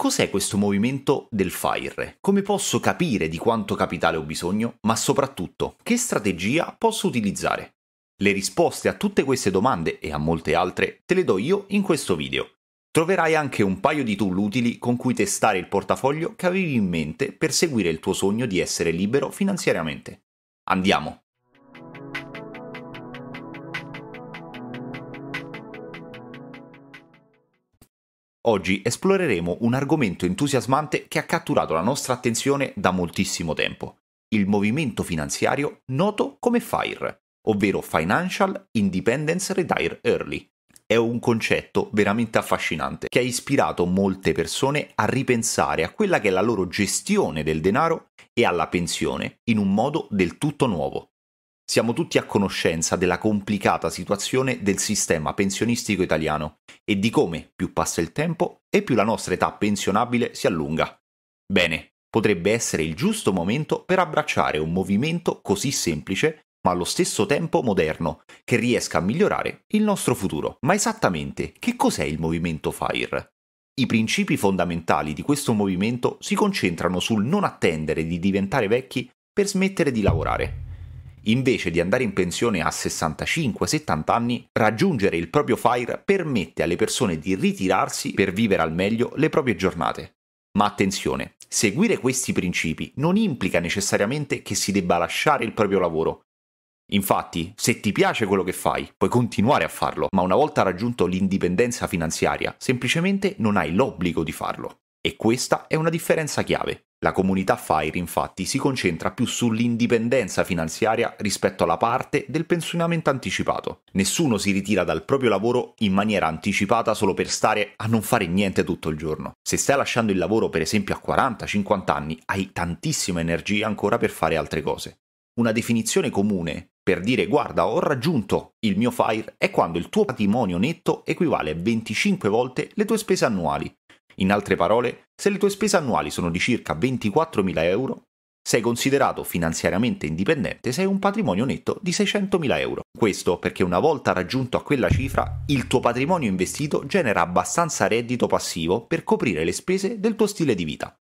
Cos'è questo movimento del FIRE? Come posso capire di quanto capitale ho bisogno? Ma soprattutto, che strategia posso utilizzare? Le risposte a tutte queste domande e a molte altre te le do io in questo video. Troverai anche un paio di tool utili con cui testare il portafoglio che avevi in mente per seguire il tuo sogno di essere libero finanziariamente. Andiamo! Oggi esploreremo un argomento entusiasmante che ha catturato la nostra attenzione da moltissimo tempo, il movimento finanziario noto come FIRE, ovvero Financial Independence Retire Early. È un concetto veramente affascinante che ha ispirato molte persone a ripensare a quella che è la loro gestione del denaro e alla pensione in un modo del tutto nuovo. Siamo tutti a conoscenza della complicata situazione del sistema pensionistico italiano e di come più passa il tempo e più la nostra età pensionabile si allunga. Bene, potrebbe essere il giusto momento per abbracciare un movimento così semplice ma allo stesso tempo moderno, che riesca a migliorare il nostro futuro. Ma esattamente che cos'è il movimento FIRE? I principi fondamentali di questo movimento si concentrano sul non attendere di diventare vecchi per smettere di lavorare Invece di andare in pensione a 65-70 anni, raggiungere il proprio FIRE permette alle persone di ritirarsi per vivere al meglio le proprie giornate. Ma attenzione, seguire questi principi non implica necessariamente che si debba lasciare il proprio lavoro. Infatti, se ti piace quello che fai, puoi continuare a farlo, ma una volta raggiunto l'indipendenza finanziaria, semplicemente non hai l'obbligo di farlo. E questa è una differenza chiave. La comunità FIRE infatti si concentra più sull'indipendenza finanziaria rispetto alla parte del pensionamento anticipato. Nessuno si ritira dal proprio lavoro in maniera anticipata solo per stare a non fare niente tutto il giorno. Se stai lasciando il lavoro per esempio a 40-50 anni hai tantissima energia ancora per fare altre cose. Una definizione comune per dire guarda ho raggiunto il mio FIRE è quando il tuo patrimonio netto equivale a 25 volte le tue spese annuali in altre parole, se le tue spese annuali sono di circa 24.000 euro, sei considerato finanziariamente indipendente se hai un patrimonio netto di 600.000 euro. Questo perché una volta raggiunto a quella cifra, il tuo patrimonio investito genera abbastanza reddito passivo per coprire le spese del tuo stile di vita.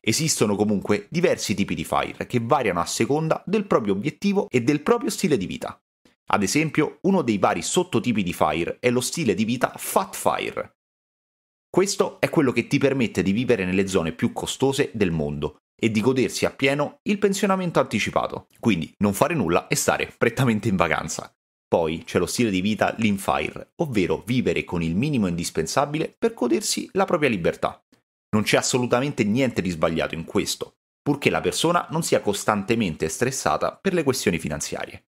Esistono comunque diversi tipi di FIRE che variano a seconda del proprio obiettivo e del proprio stile di vita. Ad esempio, uno dei vari sottotipi di FIRE è lo stile di vita Fat FIRE, questo è quello che ti permette di vivere nelle zone più costose del mondo e di godersi appieno il pensionamento anticipato, quindi non fare nulla e stare prettamente in vacanza. Poi c'è lo stile di vita Linfire, ovvero vivere con il minimo indispensabile per godersi la propria libertà. Non c'è assolutamente niente di sbagliato in questo, purché la persona non sia costantemente stressata per le questioni finanziarie.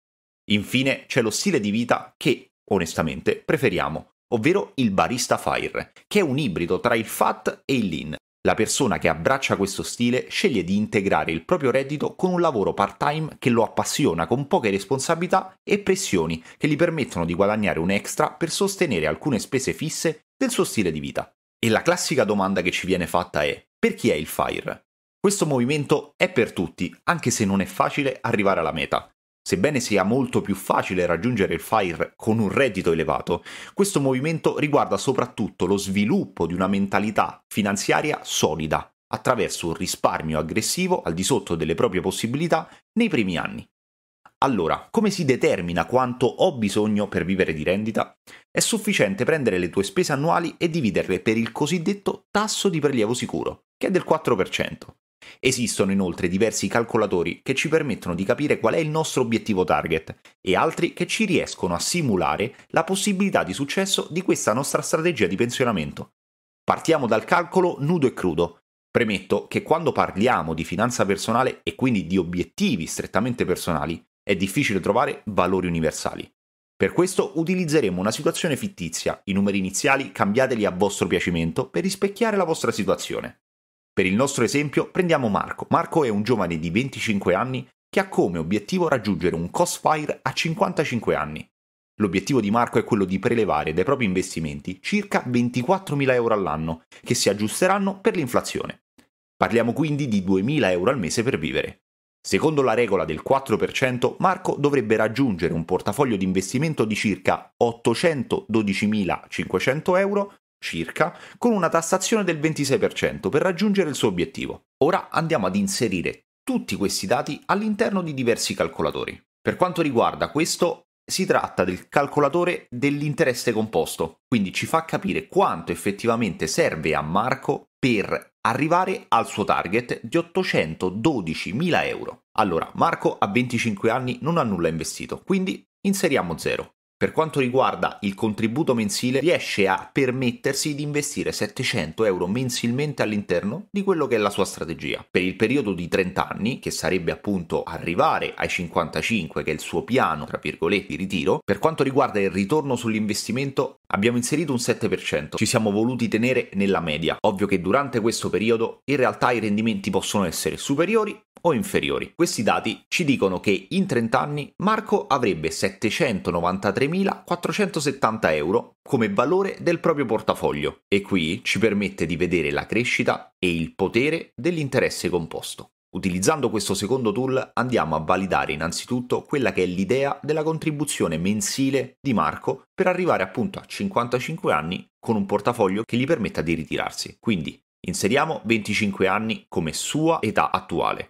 Infine c'è lo stile di vita che, onestamente, preferiamo, ovvero il Barista Fire, che è un ibrido tra il FAT e il Lean. La persona che abbraccia questo stile sceglie di integrare il proprio reddito con un lavoro part-time che lo appassiona con poche responsabilità e pressioni che gli permettono di guadagnare un extra per sostenere alcune spese fisse del suo stile di vita. E la classica domanda che ci viene fatta è: per chi è il Fire? Questo movimento è per tutti, anche se non è facile arrivare alla meta. Sebbene sia molto più facile raggiungere il FIRE con un reddito elevato, questo movimento riguarda soprattutto lo sviluppo di una mentalità finanziaria solida, attraverso un risparmio aggressivo al di sotto delle proprie possibilità nei primi anni. Allora, come si determina quanto ho bisogno per vivere di rendita? È sufficiente prendere le tue spese annuali e dividerle per il cosiddetto tasso di prelievo sicuro, che è del 4%. Esistono inoltre diversi calcolatori che ci permettono di capire qual è il nostro obiettivo target e altri che ci riescono a simulare la possibilità di successo di questa nostra strategia di pensionamento. Partiamo dal calcolo nudo e crudo. Premetto che quando parliamo di finanza personale e quindi di obiettivi strettamente personali, è difficile trovare valori universali. Per questo utilizzeremo una situazione fittizia, i numeri iniziali cambiateli a vostro piacimento per rispecchiare la vostra situazione. Per il nostro esempio prendiamo Marco. Marco è un giovane di 25 anni che ha come obiettivo raggiungere un cost fire a 55 anni. L'obiettivo di Marco è quello di prelevare dai propri investimenti circa 24.000 euro all'anno, che si aggiusteranno per l'inflazione. Parliamo quindi di 2.000 euro al mese per vivere. Secondo la regola del 4%, Marco dovrebbe raggiungere un portafoglio di investimento di circa 812.500 euro circa, con una tassazione del 26% per raggiungere il suo obiettivo. Ora andiamo ad inserire tutti questi dati all'interno di diversi calcolatori. Per quanto riguarda questo, si tratta del calcolatore dell'interesse composto, quindi ci fa capire quanto effettivamente serve a Marco per arrivare al suo target di 812.000 euro. Allora, Marco a 25 anni non ha nulla investito, quindi inseriamo 0. Per quanto riguarda il contributo mensile, riesce a permettersi di investire 700 euro mensilmente all'interno di quello che è la sua strategia. Per il periodo di 30 anni, che sarebbe appunto arrivare ai 55, che è il suo piano, tra virgolette, di ritiro, per quanto riguarda il ritorno sull'investimento, abbiamo inserito un 7%. Ci siamo voluti tenere nella media. Ovvio che durante questo periodo in realtà i rendimenti possono essere superiori o inferiori. Questi dati ci dicono che in 30 anni Marco avrebbe 793.470 euro come valore del proprio portafoglio e qui ci permette di vedere la crescita e il potere dell'interesse composto. Utilizzando questo secondo tool andiamo a validare innanzitutto quella che è l'idea della contribuzione mensile di Marco per arrivare appunto a 55 anni con un portafoglio che gli permetta di ritirarsi. Quindi inseriamo 25 anni come sua età attuale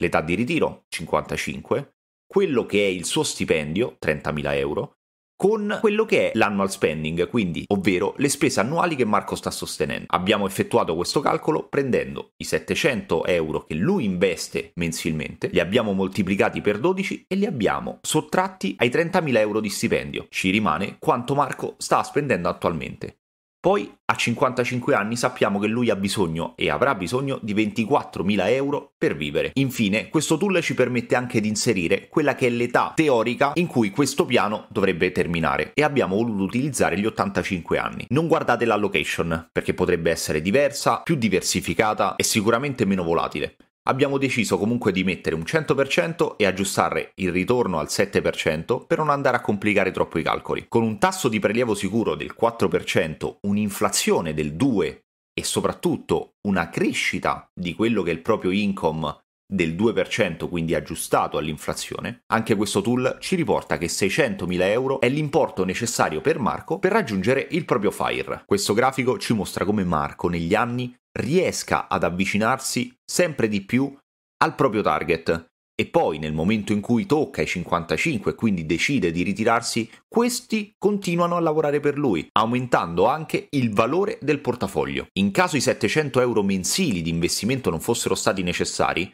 l'età di ritiro 55, quello che è il suo stipendio 30.000 euro, con quello che è l'annual spending, quindi ovvero le spese annuali che Marco sta sostenendo. Abbiamo effettuato questo calcolo prendendo i 700 euro che lui investe mensilmente, li abbiamo moltiplicati per 12 e li abbiamo sottratti ai 30.000 euro di stipendio. Ci rimane quanto Marco sta spendendo attualmente. Poi a 55 anni sappiamo che lui ha bisogno e avrà bisogno di 24.000 euro per vivere. Infine, questo tool ci permette anche di inserire quella che è l'età teorica in cui questo piano dovrebbe terminare e abbiamo voluto utilizzare gli 85 anni. Non guardate la location perché potrebbe essere diversa, più diversificata e sicuramente meno volatile. Abbiamo deciso comunque di mettere un 100% e aggiustare il ritorno al 7% per non andare a complicare troppo i calcoli. Con un tasso di prelievo sicuro del 4%, un'inflazione del 2% e soprattutto una crescita di quello che è il proprio income del 2%, quindi aggiustato all'inflazione, anche questo tool ci riporta che 600.000 euro è l'importo necessario per Marco per raggiungere il proprio FIRE. Questo grafico ci mostra come Marco negli anni riesca ad avvicinarsi sempre di più al proprio target e poi nel momento in cui tocca i 55 e quindi decide di ritirarsi, questi continuano a lavorare per lui, aumentando anche il valore del portafoglio. In caso i 700 euro mensili di investimento non fossero stati necessari,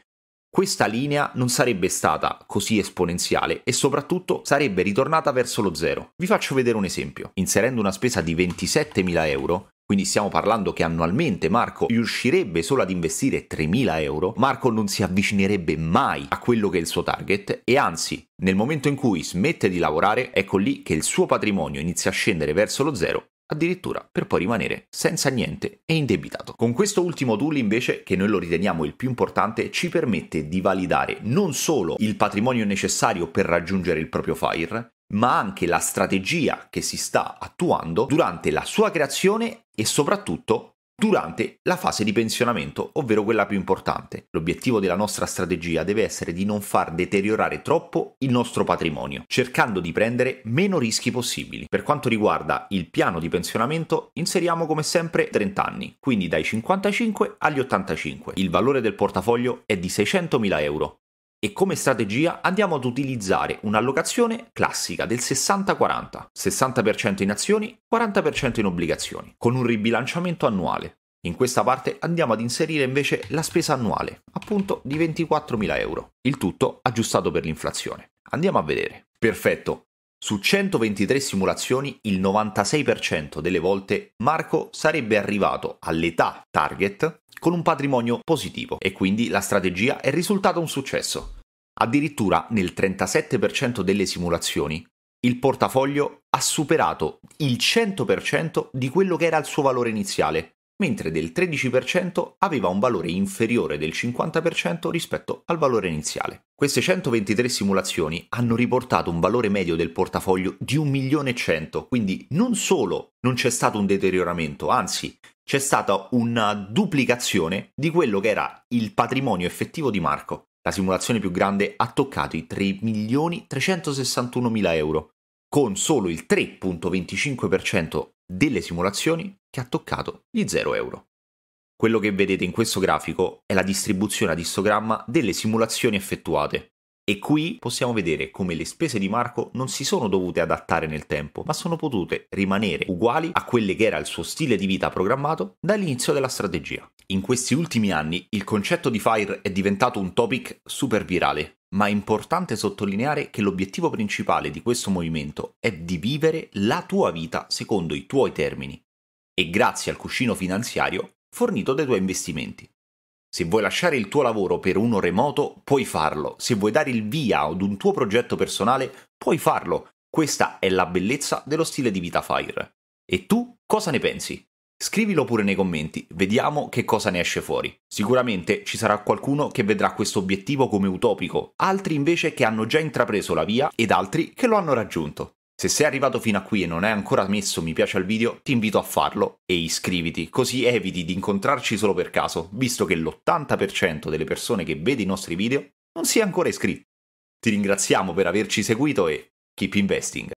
questa linea non sarebbe stata così esponenziale e soprattutto sarebbe ritornata verso lo zero. Vi faccio vedere un esempio. Inserendo una spesa di 27.000 euro, quindi stiamo parlando che annualmente Marco riuscirebbe solo ad investire 3.000 euro, Marco non si avvicinerebbe mai a quello che è il suo target e anzi, nel momento in cui smette di lavorare, ecco lì che il suo patrimonio inizia a scendere verso lo zero addirittura per poi rimanere senza niente e indebitato. Con questo ultimo tool invece, che noi lo riteniamo il più importante, ci permette di validare non solo il patrimonio necessario per raggiungere il proprio FIRE, ma anche la strategia che si sta attuando durante la sua creazione e soprattutto durante la fase di pensionamento, ovvero quella più importante. L'obiettivo della nostra strategia deve essere di non far deteriorare troppo il nostro patrimonio, cercando di prendere meno rischi possibili. Per quanto riguarda il piano di pensionamento, inseriamo come sempre 30 anni, quindi dai 55 agli 85. Il valore del portafoglio è di 600.000 euro e come strategia andiamo ad utilizzare un'allocazione classica del 60-40, 60%, in azioni, 40% in obbligazioni, con un ribilanciamento annuale. In questa parte andiamo ad inserire invece la spesa annuale, appunto di 24.000 euro, il tutto aggiustato per l'inflazione. Andiamo a vedere. Perfetto. Su 123 simulazioni, il 96% delle volte Marco sarebbe arrivato all'età target con un patrimonio positivo e quindi la strategia è risultata un successo. Addirittura nel 37% delle simulazioni il portafoglio ha superato il 100% di quello che era il suo valore iniziale, mentre del 13% aveva un valore inferiore del 50% rispetto al valore iniziale. Queste 123 simulazioni hanno riportato un valore medio del portafoglio di 1.100.000, quindi non solo non c'è stato un deterioramento, anzi c'è stata una duplicazione di quello che era il patrimonio effettivo di Marco. La simulazione più grande ha toccato i 3.361.000 euro, con solo il 3.25% delle simulazioni che ha toccato gli 0 euro. Quello che vedete in questo grafico è la distribuzione ad istogramma delle simulazioni effettuate. E qui possiamo vedere come le spese di Marco non si sono dovute adattare nel tempo, ma sono potute rimanere uguali a quelle che era il suo stile di vita programmato dall'inizio della strategia. In questi ultimi anni il concetto di FIRE è diventato un topic super virale, ma è importante sottolineare che l'obiettivo principale di questo movimento è di vivere la tua vita secondo i tuoi termini e grazie al cuscino finanziario fornito dai tuoi investimenti. Se vuoi lasciare il tuo lavoro per uno remoto, puoi farlo. Se vuoi dare il via ad un tuo progetto personale, puoi farlo. Questa è la bellezza dello stile di vita Fire. E tu cosa ne pensi? Scrivilo pure nei commenti, vediamo che cosa ne esce fuori. Sicuramente ci sarà qualcuno che vedrà questo obiettivo come utopico, altri invece che hanno già intrapreso la via ed altri che lo hanno raggiunto. Se sei arrivato fino a qui e non hai ancora messo mi piace al video, ti invito a farlo e iscriviti, così eviti di incontrarci solo per caso, visto che l'80% delle persone che vede i nostri video non si è ancora iscritto. Ti ringraziamo per averci seguito e keep investing!